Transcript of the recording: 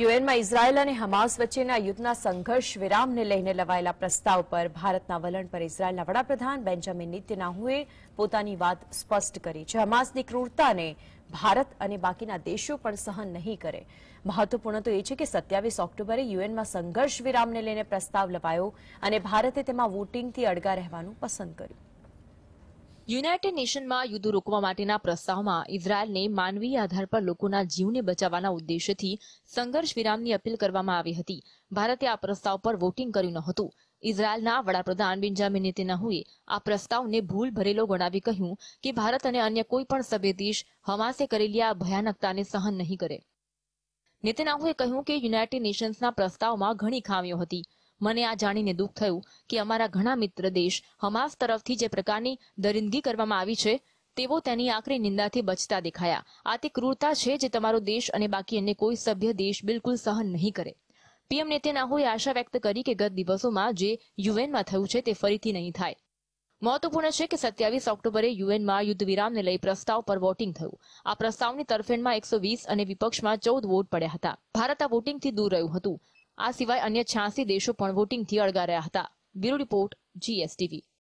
યુએનમાં Israel અને Hamas વચ્ચેના યુદ્ધના સંઘર્ષ વિરામને લઈને લવાયેલા પ્રસ્તાવ પર ભારતના વલણ પર ઇઝરાયેલના વડાપ્રધાન બેન્જામિન નિત્યનાહુએ પોતાની વાત સ્પષ્ટ કરી છે હમાસની ક્રૂરતાને ભારત અને બાકીના દેશો પણ સહન નહીં કરે મહત્વપૂર્ણ તો એ છે કે સત્યાવીસ ઓક્ટોબરે યુએનમાં સંઘર્ષ વિરામને લઈને પ્રસ્તાવ લવાયો અને ભારતે તેમાં વોટિંગથી અડગા રહેવાનું પસંદ કર્યું યુનાઇટેડ નેશનમાં યુદ્ધ રોકવા માટેના પ્રસ્તાવમાં ઇઝરાયેલને માનવીય આધાર પર લોકોના જીવને બચાવવાના ઉદ્દેશ્યથી સંઘર્ષ વિરામની અપીલ કરવામાં આવી હતી ભારતે આ પ્રસ્તાવ પર વોટિંગ કર્યું નહોતું ઇઝરાયેલના વડાપ્રધાન બિન્જામિન નેતન્યાહુએ આ પ્રસ્તાવને ભૂલ ભરેલો ગણાવી કહ્યું કે ભારત અને અન્ય કોઈ પણ સભ્ય દેશ હમાસે કરેલી આ ભયાનકતાને સહન નહીં કરે નેતેનાહુએ કહ્યું કે યુનાઇટેડ નેશન્સના પ્રસ્તાવમાં ઘણી ખામીઓ હતી મને આ જાણીને દુઃખ થયું કે અમારા ઘણા મિત્ર દેશ હમાસ તરફથી જે પ્રકારની દરિંદગી કરવામાં આવી છે તેઓ તેની આકરી નિંદાથી બચતા દેખાયા આ તે ક્રૂરતા છે જે તમારો દેશ અને બાકી અન્ય કોઈ સભ્ય દેશ બિલકુલ સહન નહીં કરે પીએમ નેતન્યાહુએ આશા વ્યક્ત કરી કે ગત દિવસોમાં જે યુએનમાં થયું છે તે ફરીથી નહીં થાય મહત્વપૂર્ણ છે કે સત્યાવીસ ઓક્ટોબરે યુએનમાં યુદ્ધ વિરામને લઈ પ્રસ્તાવ પર વોટિંગ થયું આ પ્રસ્તાવની તરફેણમાં એકસો વીસ અને વિપક્ષમાં ચૌદ વોટ પડ્યા હતા ભારત આ વોટિંગથી દૂર રહ્યું હતું આ સિવાય અન્ય છ્યાસી દેશો પણ વોટિંગથી અળગા રહ્યા હતા બ્યુરો રિપોર્ટ જીએસટીવી